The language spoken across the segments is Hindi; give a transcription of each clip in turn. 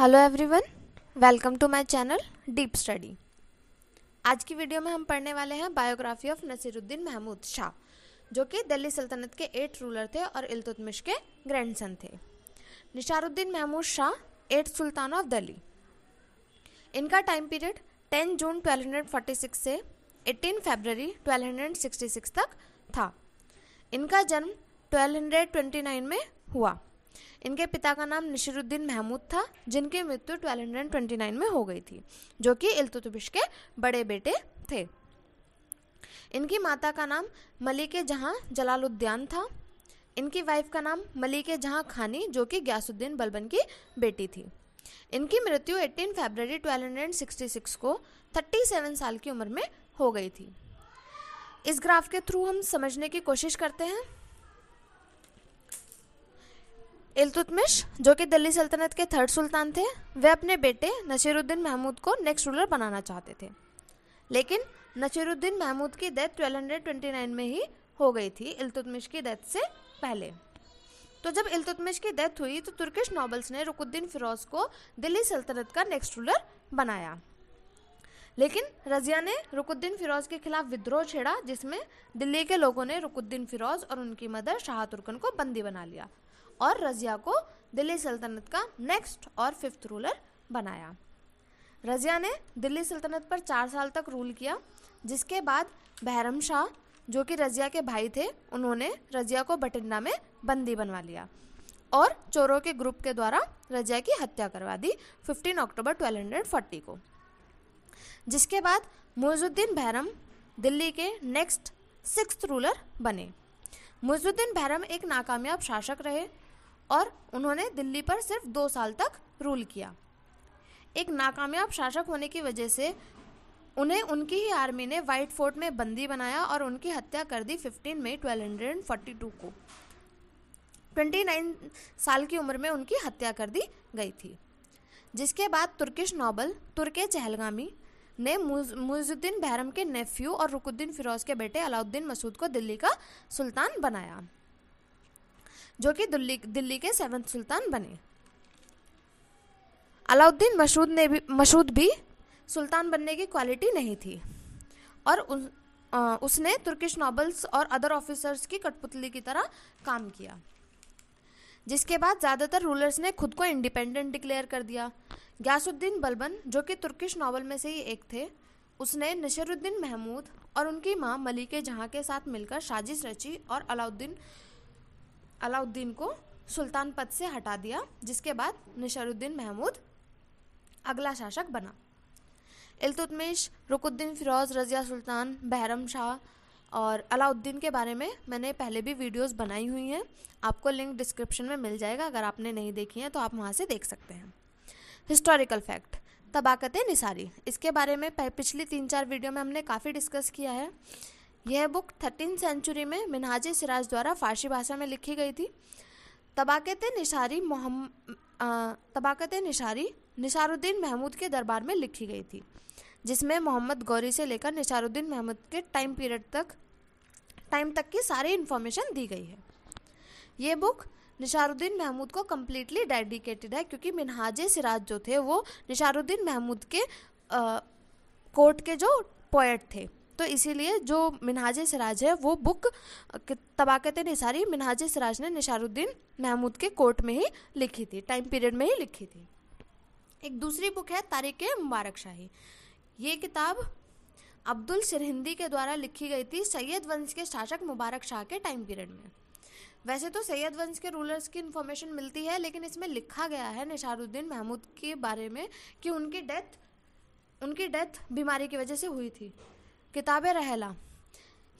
hello everyone welcome to my channel deep study आज की वीडियो में हम पढ़ने वाले हैं बायोग्राफी ऑफ नसीरुद्दीन महमूद शाह जो कि दिल्ली सल्तनत के एट रूलर थे और इल्तुतमिश के ग्रैंडसन थे Nasiruddin Mahmud Shah at sultan of Delhi इनका टाइम पीरियड 10 जून 1246 से 18 फरवरी 1266 तक था इनका जन्म 1229 में हुआ इनके पिता का नाम निशरुद्दीन महमूद था जिनकी मृत्यु 1229 में हो गई थी जो कि इल्तुतबिश के बड़े बेटे थे इनकी माता का नाम मलिक जहाँ जलालुद्दीन था इनकी वाइफ का नाम मलिक जहाँ खानी जो कि ग्यासुद्दीन बलबन की बेटी थी इनकी मृत्यु 18 फरवरी 1266 को 37 साल की उम्र में हो गई थी इस ग्राफ के थ्रू हम समझने की कोशिश करते हैं इल्तुतमिश जो कि दिल्ली सल्तनत के थर्ड सुल्तान थे वे अपने बेटे नसीरुद्दीन महमूद को नेक्स्ट रूलर बनाना चाहते थे लेकिन नसीरुद्दीन महमूद की डेथ 1229 में ही हो गई थी इल्तुतमिश की डेथ से पहले तो जब इल्तुतमिश की डेथ हुई तो तुर्किश नॉबल्स ने रुकुद्दीन फिरोज को दिल्ली सल्तनत का नेक्स्ट रूलर बनाया लेकिन रजिया ने रुकुद्दीन फिरोज के खिलाफ विद्रोह छेड़ा जिसमें दिल्ली के लोगों ने रुकुद्दीन फिरोज और उनकी मदर शाह तुर्कन को बंदी बना लिया और रजिया को दिल्ली सल्तनत का नेक्स्ट और फिफ्थ रूलर बनाया रजिया ने दिल्ली सल्तनत पर चार साल तक रूल किया जिसके बाद बहरम शाह जो कि रजिया के भाई थे उन्होंने रजिया को बठिंडा में बंदी बनवा लिया और चोरों के ग्रुप के द्वारा रजिया की हत्या करवा दी 15 अक्टूबर 1240 को जिसके बाद मुजुद्दीन बहरम दिल्ली के नेक्स्ट सिक्स रूलर बने मुजुद्दीन बहरम एक नाकामयाब शासक रहे और उन्होंने दिल्ली पर सिर्फ दो साल तक रूल किया एक नाकामयाब शासक होने की वजह से उन्हें उनकी ही आर्मी ने वाइट फोर्ट में बंदी बनाया और उनकी हत्या कर दी 15 मई 1242 को 29 साल की उम्र में उनकी हत्या कर दी गई थी जिसके बाद तुर्किश नॉबल तुर्के चहलगामी ने मुजुद्दीन बहरम के नेफ्यू और रुकुद्दीन फिरोज के बेटे अलाउद्दीन मसूद को दिल्ली का सुल्तान बनाया जो कि दिल्ली दिल्ली के सेवंथ सुल्तान बने अलाउद्दीन मसूद ने भी मसूद भी सुल्तान बनने की क्वालिटी नहीं थी और उन, आ, उसने तुर्किश नॉबल्स और अदर ऑफिसर्स की कठपुतली की तरह काम किया जिसके बाद ज़्यादातर रूलर्स ने खुद को इंडिपेंडेंट डिक्लेयर कर दिया ग्यासुद्दीन बलबन जो कि तुर्किश नॉवल में से ही एक थे उसने नशरुद्दीन महमूद और उनकी माँ मलिके जहाँ के साथ मिलकर साजिश रची और अलाउद्दीन अलाउद्दीन को सुल्तान पद से हटा दिया जिसके बाद निशरुद्दीन महमूद अगला शासक बना इल्तुतमिश रुकुद्दीन फिरोज रजिया सुल्तान बहरम शाह और अलाउद्दीन के बारे में मैंने पहले भी वीडियोस बनाई हुई हैं आपको लिंक डिस्क्रिप्शन में मिल जाएगा अगर आपने नहीं देखी हैं तो आप वहाँ से देख सकते हैं हिस्टोरिकल फैक्ट तबाकत निसारी इसके बारे में पिछली तीन चार वीडियो में हमने काफ़ी डिस्कस किया है यह बुक थर्टीन सेंचुरी में मिनाज सिराज द्वारा फारसी भाषा में लिखी गई थी तबाकत निशारी मोहम तबाकत निशारी निशारुद्दीन महमूद के दरबार में लिखी गई थी जिसमें मोहम्मद गौरी से लेकर निशारुद्दीन महमूद के टाइम पीरियड तक टाइम तक की सारी इन्फॉर्मेशन दी गई है ये बुक निशारुद्दीन महमूद को कम्प्लीटली डेडिकेटेड है क्योंकि मिनहाज सिराज जो थे वो निशारुद्दीन महमूद के कोर्ट के जो पोएट थे तो इसीलिए जो मिनहाज सराज है वो बुक तबाकत निसारी मिनहाज सराज ने निशारुद्दीन महमूद के कोर्ट में ही लिखी थी टाइम पीरियड में ही लिखी थी एक दूसरी बुक है तारिक मुबारक शाही ये किताब अब्दुल सिरहिंदी के द्वारा लिखी गई थी सैयद वंश के शासक मुबारक शाह के टाइम पीरियड में वैसे तो सैयद वंश के रूलर्स की इन्फॉर्मेशन मिलती है लेकिन इसमें लिखा गया है निशारुद्दीन महमूद के बारे में कि उनकी डेथ उनकी डेथ बीमारी की वजह से हुई थी किताबें रहला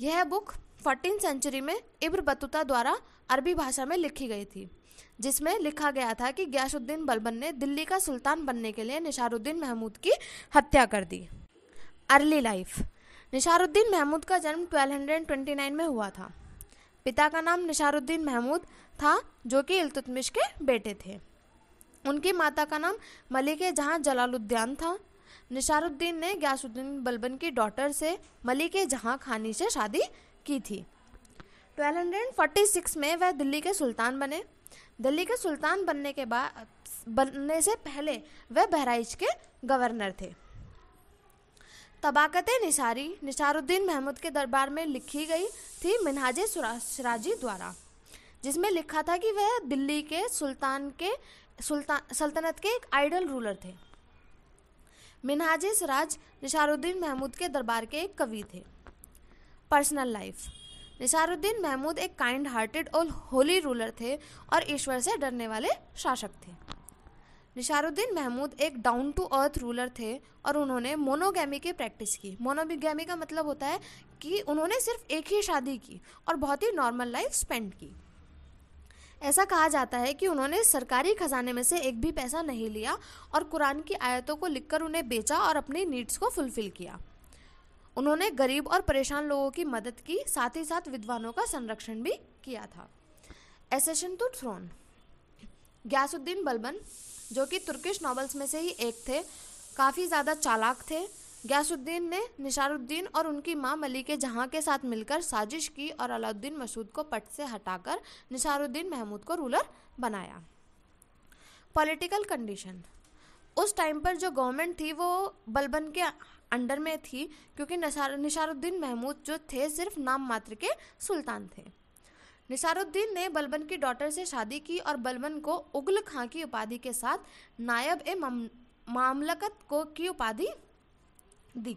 यह बुक फोर्टीन सेंचुरी में इब्र बतूता द्वारा अरबी भाषा में लिखी गई थी जिसमें लिखा गया था कि ग्यासुद्दीन बलबन ने दिल्ली का सुल्तान बनने के लिए निशारुद्दीन महमूद की हत्या कर दी अर्ली लाइफ निशारुद्दीन महमूद का जन्म 1229 में हुआ था पिता का नाम निशारुद्दीन महमूद था जो कि इलतुतमिश के बेटे थे उनकी माता का नाम मलिक जहाँ जलालुद्दीन था निशारुद्दीन ने ग्यासुद्दीन बलबन की डॉटर से मलिक जहाँ खानी से शादी की थी 1246 में वह दिल्ली के सुल्तान बने दिल्ली के सुल्तान बनने के बाद बनने से पहले वह बहराइच के गवर्नर थे तबाकत निशारी निशारुद्दीन महमूद के दरबार में लिखी गई थी मिनहाज सराजी द्वारा जिसमें लिखा था कि वह दिल्ली के सुल्तान के सुल्तान सल्तनत के एक आइडल रूलर थे मिनहाज सराज निशारुद्दीन महमूद के दरबार के एक कवि थे पर्सनल लाइफ निशारुद्दीन महमूद एक काइंड हार्टेड और होली रूलर थे और ईश्वर से डरने वाले शासक थे निशारुद्दीन महमूद एक डाउन टू अर्थ रूलर थे और उन्होंने मोनोगैमी की प्रैक्टिस की मोनोगैमी का मतलब होता है कि उन्होंने सिर्फ एक ही शादी की और बहुत ही नॉर्मल लाइफ स्पेंड की ऐसा कहा जाता है कि उन्होंने सरकारी खजाने में से एक भी पैसा नहीं लिया और कुरान की आयतों को लिखकर उन्हें बेचा और अपनी नीड्स को फुलफिल किया उन्होंने गरीब और परेशान लोगों की मदद की साथ ही साथ विद्वानों का संरक्षण भी किया था accession to throne Ghiyasuddin Balban जो कि तुर्किश नॉवल्स में से ही एक थे काफ़ी ज़्यादा चालाक थे गयासुद्दीन ने निशारुद्दीन और उनकी मां मलिके जहां के साथ मिलकर साजिश की और अलाउद्दीन मसूद को पट से हटाकर निशारुद्दीन महमूद को रूलर बनाया पॉलिटिकल कंडीशन उस टाइम पर जो गवर्नमेंट थी वो बलबन के अंडर में थी क्योंकि निशारुद्दीन महमूद जो थे सिर्फ नाम मात्र के सुल्तान थे निसारुद्दीन ने बलबन की डॉटर से शादी की और बलबन को उगल खां की उपाधि के साथ नायब ए मामलकत को की उपाधि दी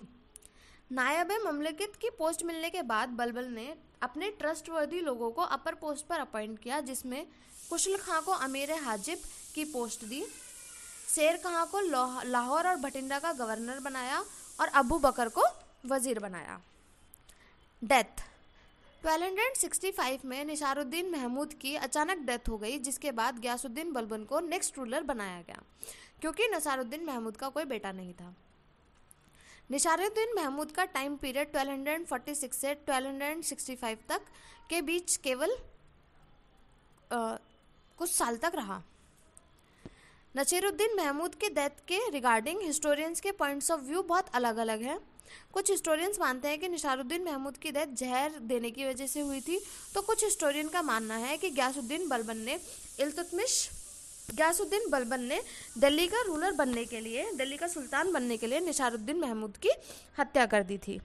नायब ममलिकत की पोस्ट मिलने के बाद बलबल ने अपने ट्रस्टवर्दी लोगों को अपर पोस्ट पर अपॉइंट किया जिसमें कुशल खां को अमीर हाजिब की पोस्ट दी शेर खां को लाहौर और भटिंडा का गवर्नर बनाया और अबू बकर को वजीर बनाया डेथ 1265 में निशारुद्दीन महमूद की अचानक डेथ हो गई जिसके बाद गयासुद्दीन बलबन को नेक्स्ट रूलर बनाया गया क्योंकि नसारुद्दीन महमूद का कोई बेटा नहीं था निशारुद्दीन महमूद का टाइम पीरियड 1246 से 1265 तक के बीच केवल आ, कुछ साल तक रहा नसीरुद्दीन महमूद के डेथ के रिगार्डिंग हिस्टोरियंस के पॉइंट्स ऑफ व्यू बहुत अलग अलग हैं कुछ हिस्टोरियंस मानते हैं कि निशारुद्दीन महमूद की डेथ जहर देने की वजह से हुई थी तो कुछ हिस्टोरियन का मानना है कि ग्यासुद्दीन बलबन ने इल्तुतमिश गयासुद्दीन बलबन ने दिल्ली का रूलर बनने के लिए दिल्ली का सुल्तान बनने के लिए निशारुद्दीन महमूद की हत्या कर दी थी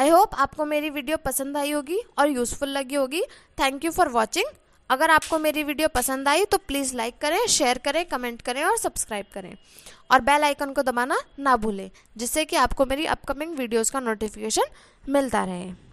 आई होप आपको मेरी वीडियो पसंद आई होगी और यूज़फुल लगी होगी थैंक यू फॉर वॉचिंग अगर आपको मेरी वीडियो पसंद आई तो प्लीज़ लाइक करें शेयर करें कमेंट करें और सब्सक्राइब करें और बेल आइकन को दबाना ना भूलें जिससे कि आपको मेरी अपकमिंग वीडियोज़ का नोटिफिकेशन मिलता रहे